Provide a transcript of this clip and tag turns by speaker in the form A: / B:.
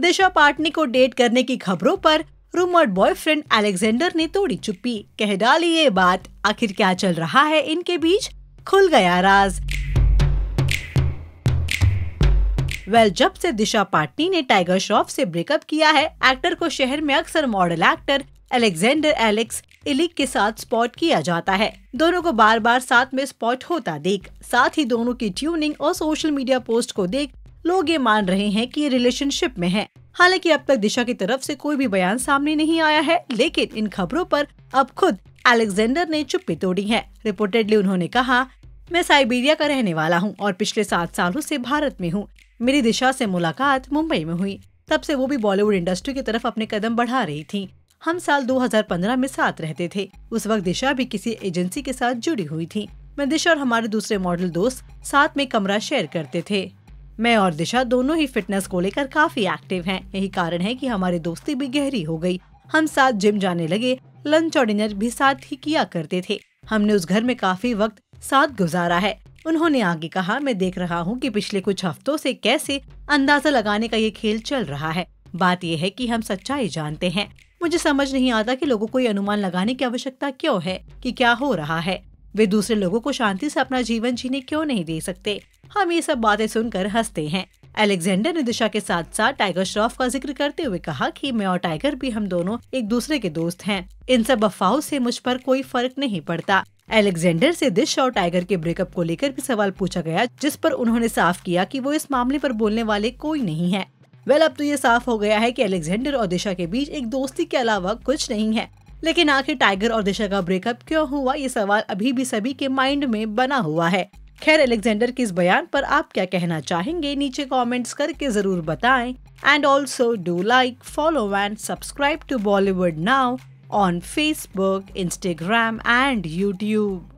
A: दिशा पाटनी को डेट करने की खबरों पर रूमर्ड बॉयफ्रेंड अलेक्जेंडर ने तोड़ी चुप्पी कह डाली ये बात आखिर क्या चल रहा है इनके बीच खुल गया राज वेल well, जब से दिशा पाटनी ने टाइगर श्रॉफ से ब्रेकअप किया है एक्टर को शहर में अक्सर model actor Alexander Alex Ilic के साथ स्पॉट किया जाता है दोनों को बार बार साथ में स्पॉट होता देख साथ ही दोनों की ट्यूनिंग और सोशल मीडिया पोस्ट को देख लोग ये मान रहे हैं कि ये रिलेशनशिप में है हालांकि अब तक दिशा की तरफ से कोई भी बयान सामने नहीं आया है लेकिन इन खबरों पर अब खुद अलेक्जेंडर ने चुप्पी तोड़ी है रिपोर्टेडली उन्होंने कहा मैं साइबेरिया का रहने वाला हूँ और पिछले सात सालों से भारत में हूँ मेरी दिशा से मुलाकात मुंबई में हुई तब से वो भी बॉलीवुड इंडस्ट्री की तरफ अपने कदम बढ़ा रही थी हम साल 2015 में साथ रहते थे उस वक्त दिशा भी किसी एजेंसी के साथ जुड़ी हुई थी मैं दिशा और हमारे दूसरे मॉडल दोस्त साथ में कमरा शेयर करते थे मैं और दिशा दोनों ही फिटनेस को लेकर काफी एक्टिव हैं। यही कारण है कि हमारी दोस्ती भी गहरी हो गई हम साथ जिम जाने लगे लंच और डिनर भी साथ ही किया करते थे हमने उस घर में काफी वक्त साथ गुजारा है उन्होंने आगे कहा मैं देख रहा हूँ की पिछले कुछ हफ्तों ऐसी कैसे अंदाजा लगाने का ये खेल चल रहा है बात यह है की हम सच्चाई जानते हैं मुझे समझ नहीं आता कि लोगों को ये अनुमान लगाने की आवश्यकता क्यों है कि क्या हो रहा है वे दूसरे लोगों को शांति से अपना जीवन जीने क्यों नहीं दे सकते हम ये सब बातें सुनकर हंसते हैं अलेक्जेंडर ने दिशा के साथ साथ टाइगर श्रॉफ का जिक्र करते हुए कहा कि मैं और टाइगर भी हम दोनों एक दूसरे के दोस्त हैं इन सब अफवाहों से मुझ पर कोई फर्क नहीं पड़ता अलेक्जेंडर से दिशा और टाइगर के ब्रेकअप को लेकर भी सवाल पूछा गया जिस पर उन्होंने साफ किया कि वो इस मामले पर बोलने वाले कोई नहीं है वेल अब तो ये साफ हो गया है कि अलेक्जेंडर और दिशा के बीच एक दोस्ती के अलावा कुछ नहीं है लेकिन आखिर टाइगर और दिशा का ब्रेकअप क्यों हुआ ये सवाल अभी भी सभी के माइंड में बना हुआ है खैर अलेक्जेंडर के इस बयान पर आप क्या कहना चाहेंगे नीचे कमेंट्स करके ज़रूर बताएं and also do like follow and subscribe to Bollywood now on Facebook Instagram and YouTube